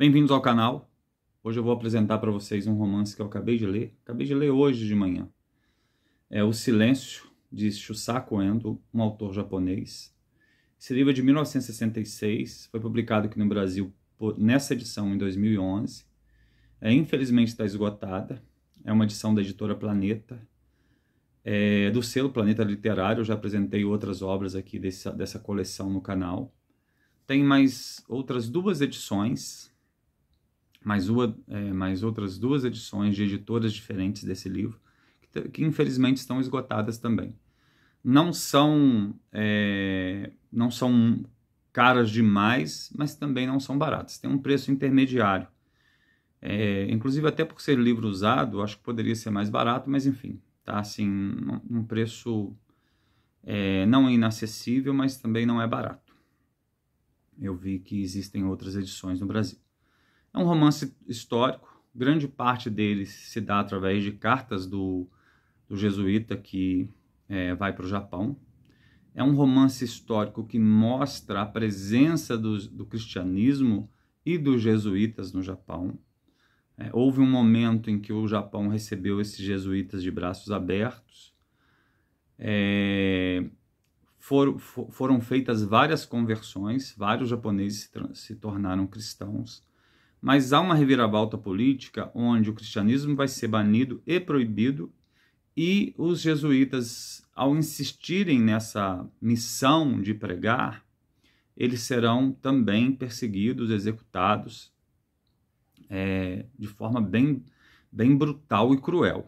Bem-vindos ao canal. Hoje eu vou apresentar para vocês um romance que eu acabei de ler. Acabei de ler hoje de manhã. É O Silêncio, de Shusaku Endo, um autor japonês. Esse livro é de 1966, foi publicado aqui no Brasil por, nessa edição em 2011. É, infelizmente está esgotada. É uma edição da editora Planeta, é, do selo Planeta Literário. Eu já apresentei outras obras aqui dessa, dessa coleção no canal. Tem mais outras duas edições mais, uma, é, mais outras duas edições de editoras diferentes desse livro, que, que infelizmente estão esgotadas também. Não são, é, não são caras demais, mas também não são baratas. Tem um preço intermediário. É, inclusive, até por ser livro usado, acho que poderia ser mais barato, mas enfim, tá assim, um preço é, não inacessível, mas também não é barato. Eu vi que existem outras edições no Brasil. É um romance histórico, grande parte dele se dá através de cartas do, do jesuíta que é, vai para o Japão. É um romance histórico que mostra a presença do, do cristianismo e dos jesuítas no Japão. É, houve um momento em que o Japão recebeu esses jesuítas de braços abertos. É, foram, foram feitas várias conversões, vários japoneses se, se tornaram cristãos. Mas há uma reviravolta política onde o cristianismo vai ser banido e proibido, e os jesuítas, ao insistirem nessa missão de pregar, eles serão também perseguidos, executados é, de forma bem, bem brutal e cruel.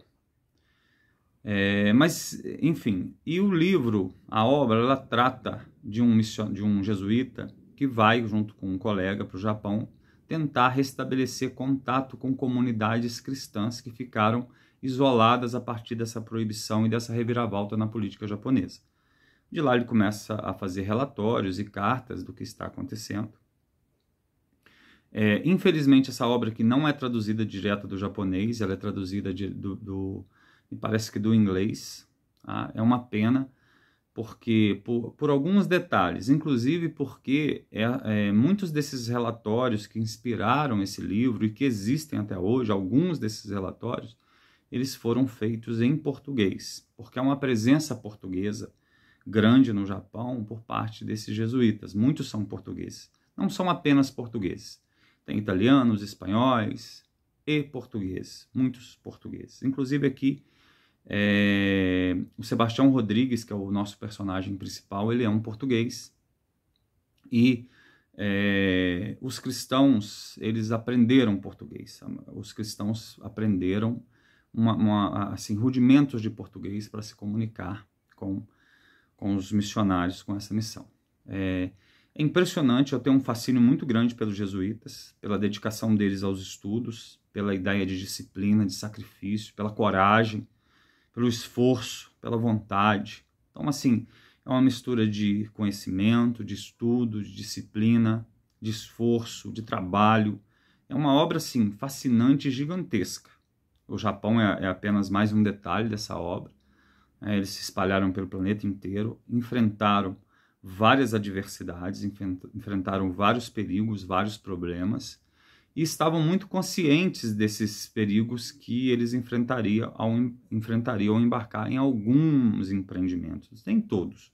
É, mas, enfim, e o livro, a obra, ela trata de um, de um jesuíta que vai, junto com um colega, para o Japão tentar restabelecer contato com comunidades cristãs que ficaram isoladas a partir dessa proibição e dessa reviravolta na política japonesa. De lá ele começa a fazer relatórios e cartas do que está acontecendo. É, infelizmente, essa obra que não é traduzida direta do japonês, ela é traduzida de, do, do, me parece que do inglês. Tá? É uma pena porque por, por alguns detalhes, inclusive porque é, é, muitos desses relatórios que inspiraram esse livro e que existem até hoje, alguns desses relatórios, eles foram feitos em português, porque há uma presença portuguesa grande no Japão por parte desses jesuítas. Muitos são portugueses, não são apenas portugueses. Tem italianos, espanhóis e portugueses, muitos portugueses. Inclusive aqui é, o Sebastião Rodrigues, que é o nosso personagem principal, ele é um português. E é, os cristãos, eles aprenderam português. Os cristãos aprenderam uma, uma, assim, rudimentos de português para se comunicar com, com os missionários com essa missão. É, é impressionante, eu tenho um fascínio muito grande pelos jesuítas, pela dedicação deles aos estudos, pela ideia de disciplina, de sacrifício, pela coragem pelo esforço, pela vontade. Então, assim, é uma mistura de conhecimento, de estudo, de disciplina, de esforço, de trabalho. É uma obra, assim, fascinante e gigantesca. O Japão é, é apenas mais um detalhe dessa obra. É, eles se espalharam pelo planeta inteiro, enfrentaram várias adversidades, enfrentaram vários perigos, vários problemas e estavam muito conscientes desses perigos que eles enfrentariam ao, enfrentariam ao embarcar em alguns empreendimentos, nem todos.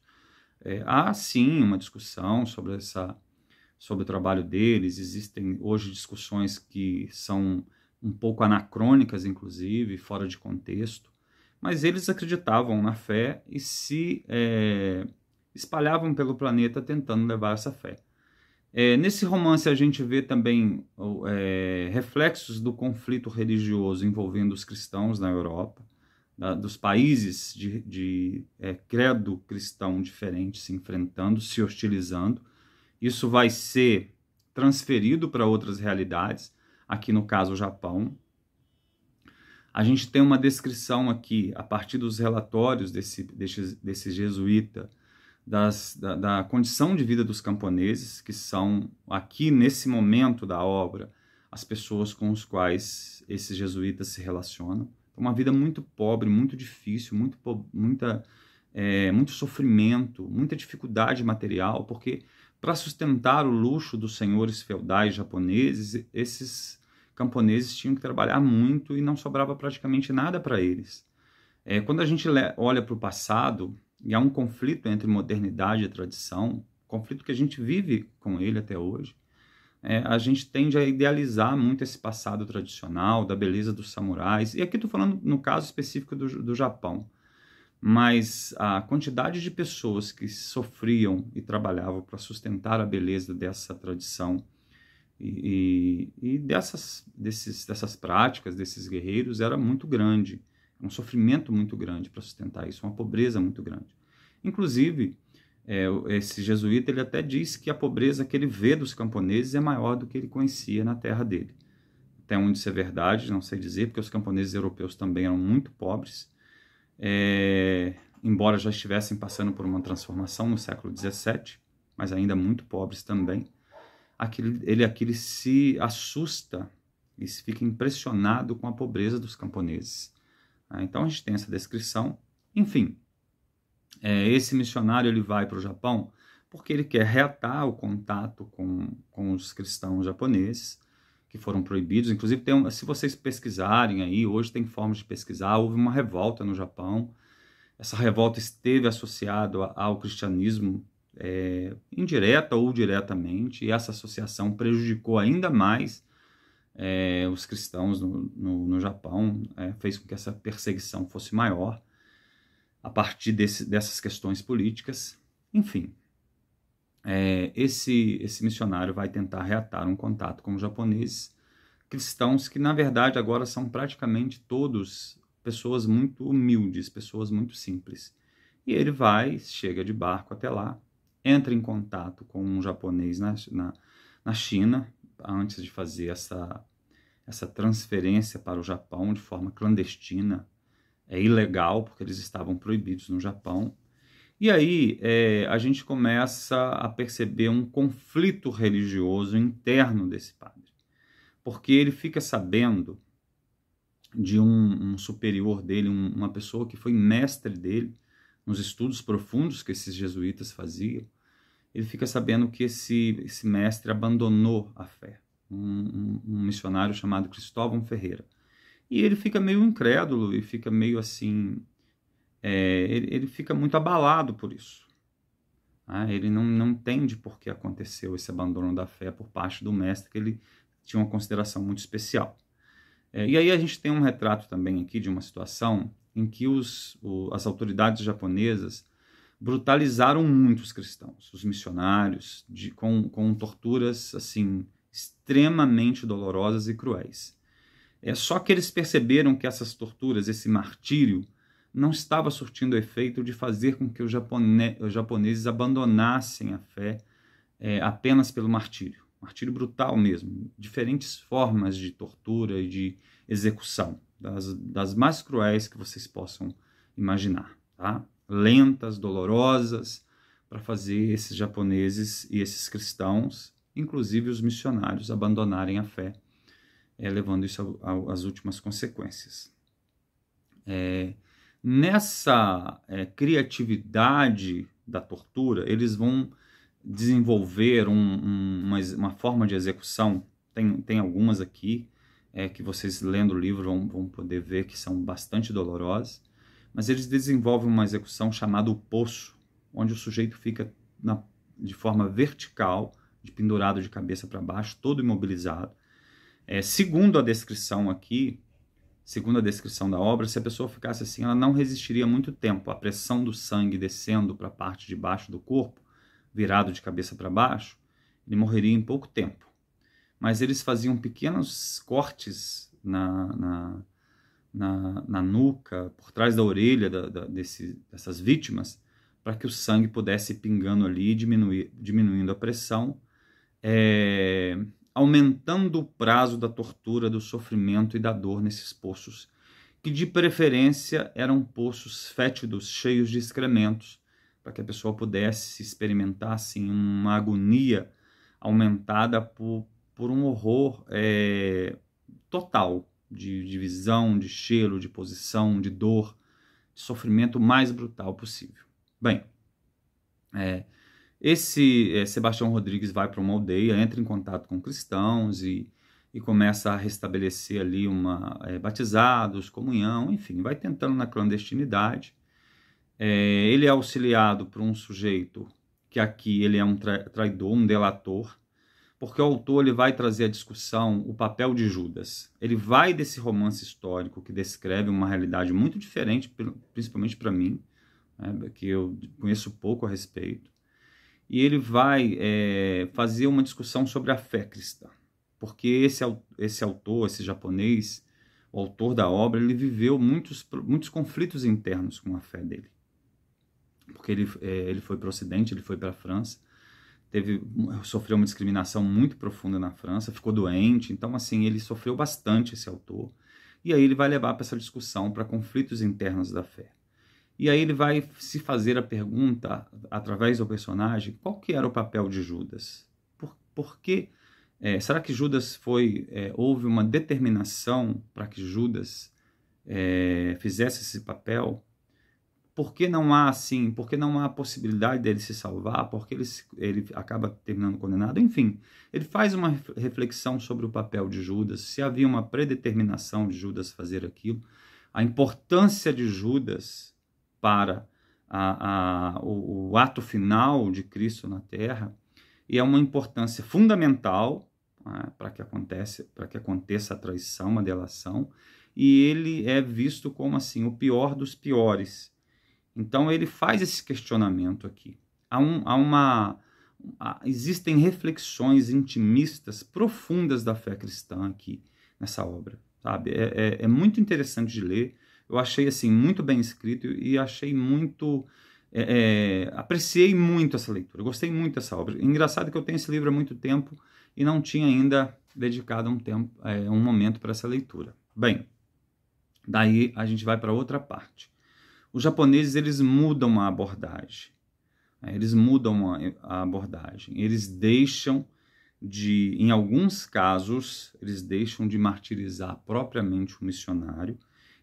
É, há sim uma discussão sobre, essa, sobre o trabalho deles, existem hoje discussões que são um pouco anacrônicas, inclusive, fora de contexto, mas eles acreditavam na fé e se é, espalhavam pelo planeta tentando levar essa fé. É, nesse romance a gente vê também é, reflexos do conflito religioso envolvendo os cristãos na Europa, da, dos países de, de é, credo cristão diferente se enfrentando, se hostilizando. Isso vai ser transferido para outras realidades, aqui no caso o Japão. A gente tem uma descrição aqui, a partir dos relatórios desse, desse, desse jesuíta, das, da, da condição de vida dos camponeses, que são aqui nesse momento da obra as pessoas com os quais esses jesuítas se relacionam. É uma vida muito pobre, muito difícil, muito, muita, é, muito sofrimento, muita dificuldade material, porque para sustentar o luxo dos senhores feudais japoneses, esses camponeses tinham que trabalhar muito e não sobrava praticamente nada para eles. É, quando a gente olha para o passado, e há um conflito entre modernidade e tradição, conflito que a gente vive com ele até hoje. É, a gente tende a idealizar muito esse passado tradicional, da beleza dos samurais. E aqui estou falando no caso específico do, do Japão. Mas a quantidade de pessoas que sofriam e trabalhavam para sustentar a beleza dessa tradição e, e, e, dessas, desses, dessas práticas, desses guerreiros, era muito grande. Um sofrimento muito grande para sustentar isso, uma pobreza muito grande. Inclusive, é, esse jesuíta ele até diz que a pobreza que ele vê dos camponeses é maior do que ele conhecia na terra dele. Até onde isso é verdade, não sei dizer, porque os camponeses europeus também eram muito pobres, é, embora já estivessem passando por uma transformação no século XVII, mas ainda muito pobres também. Aqui, ele aqui ele se assusta e se fica impressionado com a pobreza dos camponeses. Ah, então a gente tem essa descrição. Enfim, é, esse missionário ele vai para o Japão porque ele quer reatar o contato com, com os cristãos japoneses que foram proibidos. Inclusive, tem um, se vocês pesquisarem aí, hoje tem formas de pesquisar, houve uma revolta no Japão. Essa revolta esteve associada ao cristianismo é, indireta ou diretamente, e essa associação prejudicou ainda mais é, os cristãos no, no, no Japão, é, fez com que essa perseguição fosse maior a partir desse, dessas questões políticas. Enfim, é, esse, esse missionário vai tentar reatar um contato com os japoneses cristãos que, na verdade, agora são praticamente todos pessoas muito humildes, pessoas muito simples. E ele vai, chega de barco até lá, entra em contato com um japonês na, na, na China, antes de fazer essa, essa transferência para o Japão de forma clandestina é ilegal, porque eles estavam proibidos no Japão. E aí é, a gente começa a perceber um conflito religioso interno desse padre, porque ele fica sabendo de um, um superior dele, um, uma pessoa que foi mestre dele nos estudos profundos que esses jesuítas faziam. Ele fica sabendo que esse, esse mestre abandonou a fé, um, um missionário chamado Cristóvão Ferreira e ele fica meio incrédulo e fica meio assim. É, ele, ele, fica muito abalado por isso. Ah, ele não, não entende por que aconteceu esse abandono da fé por parte do mestre, que ele tinha uma consideração muito especial. É, e aí a gente tem um retrato também aqui de uma situação em que os, o, as autoridades japonesas brutalizaram muito os cristãos, os missionários, de, com, com torturas assim extremamente dolorosas e cruéis. É só que eles perceberam que essas torturas, esse martírio, não estava surtindo o efeito de fazer com que os, japone os japoneses abandonassem a fé é, apenas pelo martírio. Martírio brutal mesmo, diferentes formas de tortura e de execução, das, das mais cruéis que vocês possam imaginar, tá? lentas, dolorosas, para fazer esses japoneses e esses cristãos, inclusive os missionários, abandonarem a fé é, levando isso às últimas consequências. É, nessa é, criatividade da tortura, eles vão desenvolver um, um, uma, uma, forma de execução. Tem, tem algumas aqui é, que vocês lendo o livro vão, vão poder ver que são bastante dolorosas, mas eles desenvolvem uma execução chamada o poço, onde o sujeito fica na, de forma vertical, de pendurado de cabeça para baixo, todo imobilizado, é, segundo a descrição aqui, segundo a descrição da obra, se a pessoa ficasse assim, ela não resistiria muito tempo. A pressão do sangue descendo para a parte de baixo do corpo, virado de cabeça para baixo, ele morreria em pouco tempo. Mas eles faziam pequenos cortes na, na, na, na nuca, por trás da orelha da, da, desse, dessas vítimas, para que o sangue pudesse pingando ali, diminuir, diminuindo a pressão. É, aumentando o prazo da tortura, do sofrimento e da dor nesses poços, que de preferência eram poços fétidos, cheios de excrementos, para que a pessoa pudesse experimentar assim, uma agonia aumentada por, por um horror é, total de, de visão, de cheiro, de posição, de dor, de sofrimento mais brutal possível. Bem, é, esse é, Sebastião Rodrigues vai para uma aldeia, entra em contato com cristãos e, e começa a restabelecer ali uma é, batizados, comunhão, enfim, vai tentando na clandestinidade. É, ele é auxiliado por um sujeito que aqui ele é um tra traidor, um delator, porque o autor ele vai trazer à discussão o papel de Judas. Ele vai desse romance histórico que descreve uma realidade muito diferente, principalmente para mim, né, que eu conheço pouco a respeito e ele vai é, fazer uma discussão sobre a fé cristã, porque esse, esse autor, esse japonês, o autor da obra, ele viveu muitos, muitos conflitos internos com a fé dele, porque ele, é, ele foi para o Ocidente, ele foi para a França, teve, sofreu uma discriminação muito profunda na França, ficou doente, então assim, ele sofreu bastante esse autor, e aí ele vai levar para essa discussão para conflitos internos da fé. E aí ele vai se fazer a pergunta, através do personagem, qual que era o papel de Judas? Por, por que, é, será que Judas foi, é, houve uma determinação para que Judas é, fizesse esse papel? Por que não há assim, por que não há a possibilidade dele se salvar? Por que ele, ele acaba terminando condenado? Enfim, ele faz uma reflexão sobre o papel de Judas, se havia uma predeterminação de Judas fazer aquilo, a importância de Judas para a, a, o, o, ato final de Cristo na Terra e é uma importância fundamental né, para que para que aconteça a traição, a delação e ele é visto como assim o pior dos piores. Então ele faz esse questionamento aqui. Há, um, há uma há, existem reflexões intimistas profundas da fé cristã aqui nessa obra, sabe? é, é, é muito interessante de ler eu achei assim muito bem escrito e achei muito é, é, apreciei muito essa leitura, gostei muito dessa obra. Engraçado que eu tenho esse livro há muito tempo e não tinha ainda dedicado um tempo, é, um momento para essa leitura. Bem, daí a gente vai para outra parte. Os japoneses eles mudam a abordagem, né? eles mudam a, a abordagem, eles deixam de, em alguns casos, eles deixam de martirizar propriamente o missionário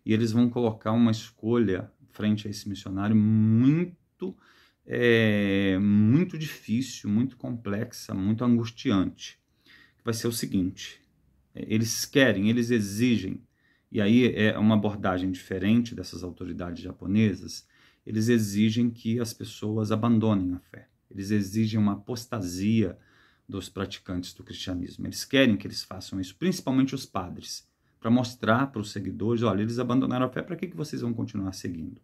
e eles vão colocar uma escolha frente a esse missionário muito, é, muito difícil, muito complexa, muito angustiante. Vai ser o seguinte: eh, eles querem, eles exigem, e aí é uma abordagem diferente dessas autoridades japonesas. Eles exigem que as pessoas abandonem a fé. Eles exigem uma apostasia dos praticantes do cristianismo. Eles querem que eles façam isso, principalmente os padres para mostrar para os seguidores, olha, eles abandonaram a fé, para que, que vocês vão continuar seguindo?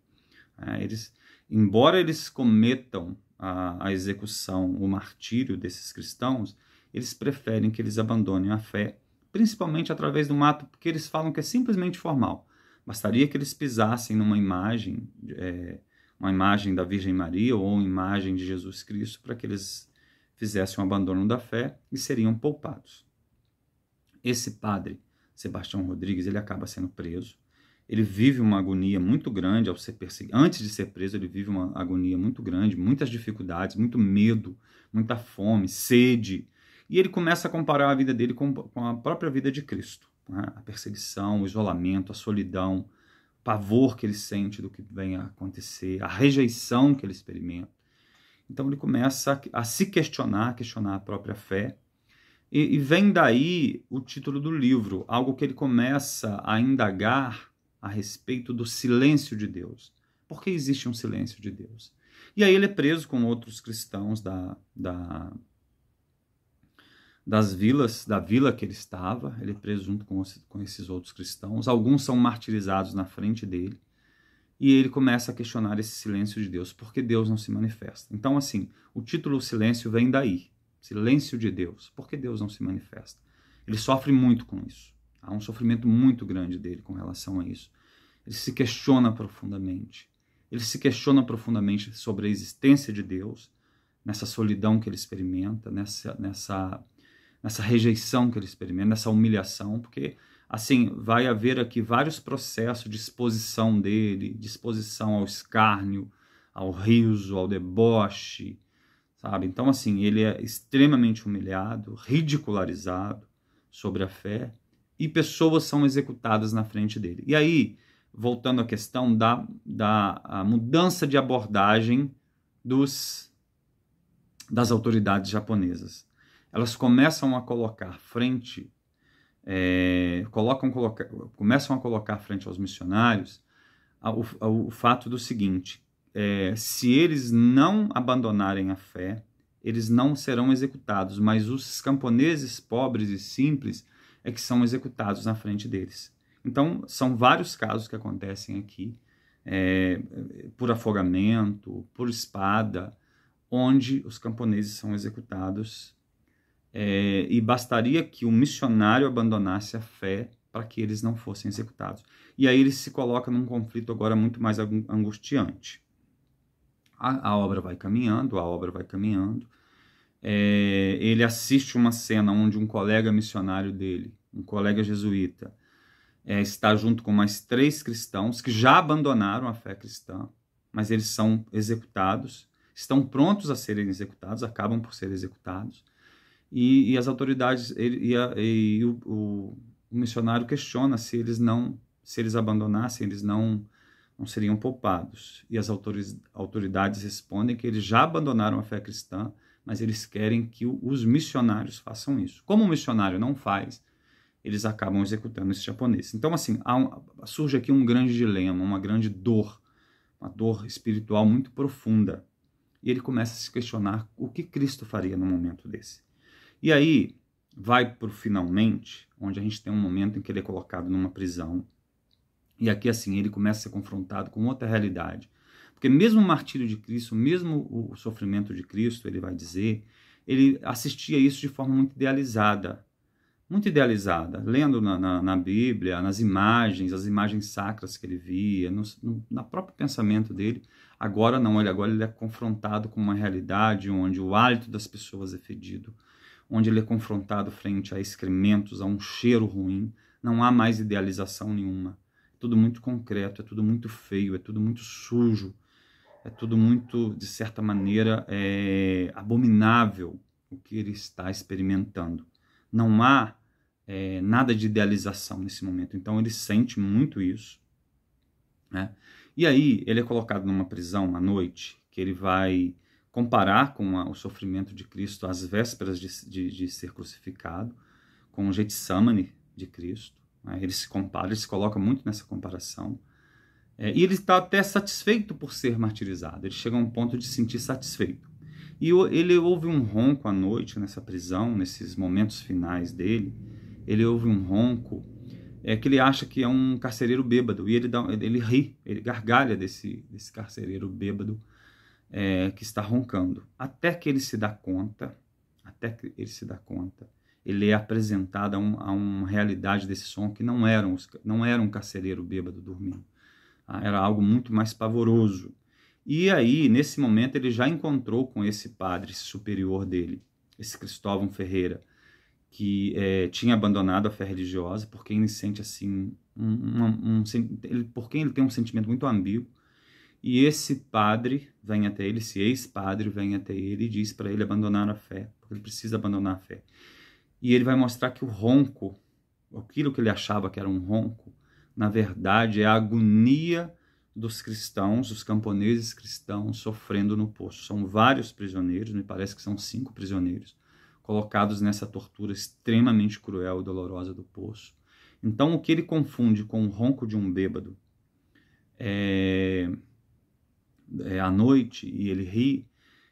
É, eles, embora eles cometam a, a execução, o martírio desses cristãos, eles preferem que eles abandonem a fé, principalmente através do mato, porque eles falam que é simplesmente formal. Bastaria que eles pisassem numa imagem, é, uma imagem da Virgem Maria ou uma imagem de Jesus Cristo, para que eles fizessem o um abandono da fé e seriam poupados. Esse padre Sebastião Rodrigues, ele acaba sendo preso. Ele vive uma agonia muito grande ao ser perseguido. Antes de ser preso, ele vive uma agonia muito grande, muitas dificuldades, muito medo, muita fome, sede. E ele começa a comparar a vida dele com, com a própria vida de Cristo. Né? A perseguição, o isolamento, a solidão, o pavor que ele sente do que vem a acontecer, a rejeição que ele experimenta. Então ele começa a, a se questionar, a questionar a própria fé, e, e vem daí o título do livro, algo que ele começa a indagar a respeito do silêncio de Deus. Por que existe um silêncio de Deus? E aí ele é preso com outros cristãos da, da, das vilas, da vila que ele estava. Ele é preso junto com, com esses outros cristãos. Alguns são martirizados na frente dele. E ele começa a questionar esse silêncio de Deus. Por que Deus não se manifesta? Então, assim, o título o Silêncio vem daí silêncio de Deus. Por que Deus não se manifesta? Ele sofre muito com isso. Há um sofrimento muito grande dele com relação a isso. Ele se questiona profundamente. Ele se questiona profundamente sobre a existência de Deus, nessa solidão que ele experimenta, nessa, nessa, nessa rejeição que ele experimenta, nessa humilhação, porque assim vai haver aqui vários processos de exposição dele, de exposição ao escárnio, ao riso, ao deboche, sabe? Então, assim, ele é extremamente humilhado, ridicularizado sobre a fé e pessoas são executadas na frente dele. E aí, voltando à questão da, da mudança de abordagem dos, das autoridades japonesas. Elas começam a colocar frente, é, colocam, coloca, começam a colocar frente aos missionários a, o, a, o fato do seguinte, é, se eles não abandonarem a fé, eles não serão executados, mas os camponeses pobres e simples é que são executados na frente deles. Então, são vários casos que acontecem aqui, é, por afogamento, por espada, onde os camponeses são executados. É, e bastaria que o missionário abandonasse a fé para que eles não fossem executados. E aí ele se coloca num conflito agora muito mais angustiante a, a obra vai caminhando, a obra vai caminhando. É, ele assiste uma cena onde um colega missionário dele, um colega jesuíta, é, está junto com mais três cristãos que já abandonaram a fé cristã, mas eles são executados, estão prontos a serem executados, acabam por ser executados, e, e as autoridades ele, e, a, e o, o, o missionário questiona se eles não, se eles abandonassem, eles não não seriam poupados. E as autoridades respondem que eles já abandonaram a fé cristã, mas eles querem que os missionários façam isso. Como o missionário não faz, eles acabam executando esse japonês. Então, assim, um, surge aqui um grande dilema, uma grande dor, uma dor espiritual muito profunda. E ele começa a se questionar o que Cristo faria no momento desse. E aí vai para o finalmente, onde a gente tem um momento em que ele é colocado numa prisão e aqui, assim, ele começa a ser confrontado com outra realidade. Porque mesmo o martírio de Cristo, mesmo o sofrimento de Cristo, ele vai dizer, ele assistia a isso de forma muito idealizada. Muito idealizada, lendo na, na, na Bíblia, nas imagens, as imagens sacras que ele via, no, no, no próprio pensamento dele. Agora não, ele agora ele é confrontado com uma realidade onde o hálito das pessoas é fedido, onde ele é confrontado frente a excrementos, a um cheiro ruim. Não há mais idealização nenhuma tudo muito concreto, é tudo muito feio, é tudo muito sujo, é tudo muito, de certa maneira, é, abominável o que ele está experimentando. Não há é, nada de idealização nesse momento. Então ele sente muito isso. Né? E aí ele é colocado numa prisão à noite, que ele vai comparar com a, o sofrimento de Cristo às vésperas de, de, de ser crucificado, com o Getsemane de Cristo. Né? Ele se compara, ele se coloca muito nessa comparação. É, e ele está até satisfeito por ser martirizado. Ele chega a um ponto de se sentir satisfeito. E ele ouve um ronco à noite nessa prisão, nesses momentos finais dele. Ele ouve um ronco é, que ele acha que é um carcereiro bêbado. E ele, dá, ele ri, ele gargalha desse, desse carcereiro bêbado é, que está roncando. Até que ele se dá conta, até que ele se dá conta ele é apresentado a, um, a, uma realidade desse som que não era, um, não era um carcereiro bêbado dormindo. Tá? Era algo muito mais pavoroso. E aí, nesse momento, ele já encontrou com esse padre superior dele, esse Cristóvão Ferreira, que é, tinha abandonado a fé religiosa, por quem ele sente assim, um, um, um ele, por quem ele tem um sentimento muito ambíguo. E esse padre vem até ele, esse ex-padre vem até ele e diz para ele abandonar a fé, porque ele precisa abandonar a fé. E ele vai mostrar que o ronco, aquilo que ele achava que era um ronco, na verdade é a agonia dos cristãos, dos camponeses cristãos sofrendo no poço. São vários prisioneiros, me parece que são cinco prisioneiros, colocados nessa tortura extremamente cruel e dolorosa do poço. Então, o que ele confunde com o ronco de um bêbado é, é à noite e ele ri,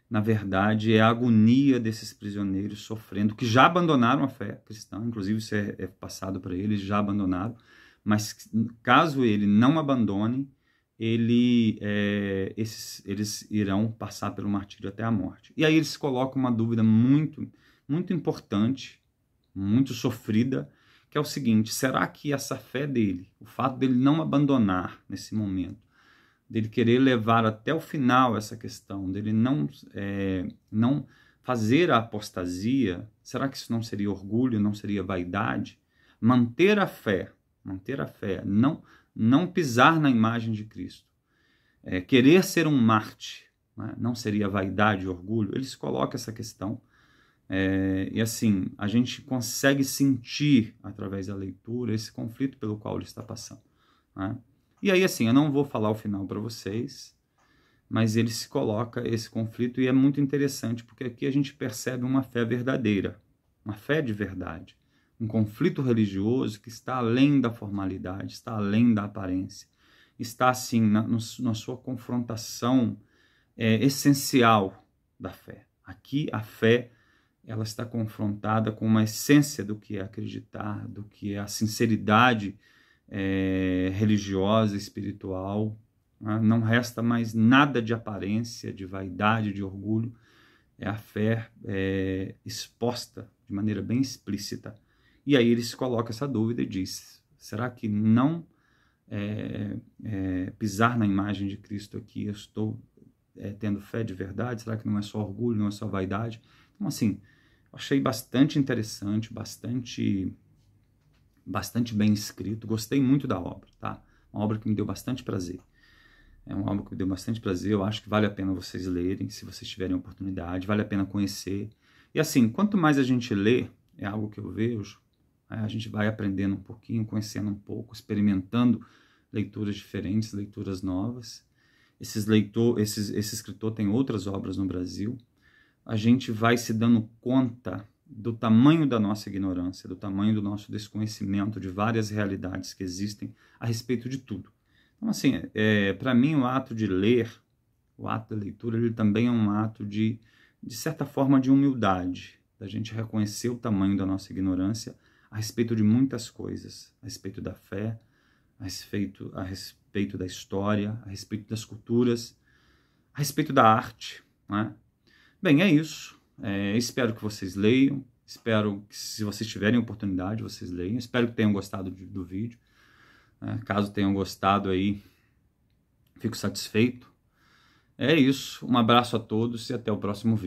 na verdade, é a agonia desses prisioneiros sofrendo, que já abandonaram a fé cristã, inclusive isso é, é passado para eles, já abandonaram, mas caso ele não abandone, ele, é, esses, eles irão passar pelo martírio até a morte. E aí eles colocam uma dúvida muito, muito importante, muito sofrida, que é o seguinte: será que essa fé dele, o fato dele não abandonar nesse momento, dele querer levar até o final essa questão, dele não, é, não fazer a apostasia, será que isso não seria orgulho, não seria vaidade? Manter a fé, manter a fé, não, não pisar na imagem de Cristo, é, querer ser um Marte, né? não seria vaidade, orgulho? Ele se coloca essa questão. É, e assim, a gente consegue sentir através da leitura esse conflito pelo qual ele está passando. Né? E aí, assim, eu não vou falar o final para vocês, mas ele se coloca esse conflito e é muito interessante, porque aqui a gente percebe uma fé verdadeira, uma fé de verdade, um conflito religioso que está além da formalidade, está além da aparência, está, assim, na, no, na sua confrontação é, essencial da fé. Aqui a fé ela está confrontada com uma essência do que é acreditar, do que é a sinceridade é, religiosa, espiritual. Né? Não resta mais nada de aparência, de vaidade, de orgulho. É a fé é, exposta de maneira bem explícita. E aí ele se coloca essa dúvida e diz: será que não é, é pisar na imagem de Cristo aqui eu estou é, tendo fé de verdade? Será que não é só orgulho, não é só vaidade? Então, assim, achei bastante interessante, bastante bastante bem escrito. Gostei muito da obra, tá? Uma obra que me deu bastante prazer. É uma obra que me deu bastante prazer. Eu acho que vale a pena vocês lerem, se vocês tiverem oportunidade. Vale a pena conhecer. E assim, quanto mais a gente lê, é algo que eu vejo, a gente vai aprendendo um pouquinho, conhecendo um pouco, experimentando leituras diferentes, leituras novas. Esses leitor, esses, esse escritor tem outras obras no Brasil. A gente vai se dando conta do tamanho da nossa ignorância, do tamanho do nosso desconhecimento de várias realidades que existem a respeito de tudo. Então, assim, é, para mim, o ato de ler, o ato da leitura, ele também é um ato de, de certa forma, de humildade, da gente reconhecer o tamanho da nossa ignorância a respeito de muitas coisas, a respeito da fé, a respeito, a respeito da história, a respeito das culturas, a respeito da arte. Né? Bem, é isso. É, espero que vocês leiam. Espero que, se vocês tiverem oportunidade, vocês leiam. Espero que tenham gostado de, do vídeo. É, caso tenham gostado aí, fico satisfeito. É isso. Um abraço a todos e até o próximo vídeo.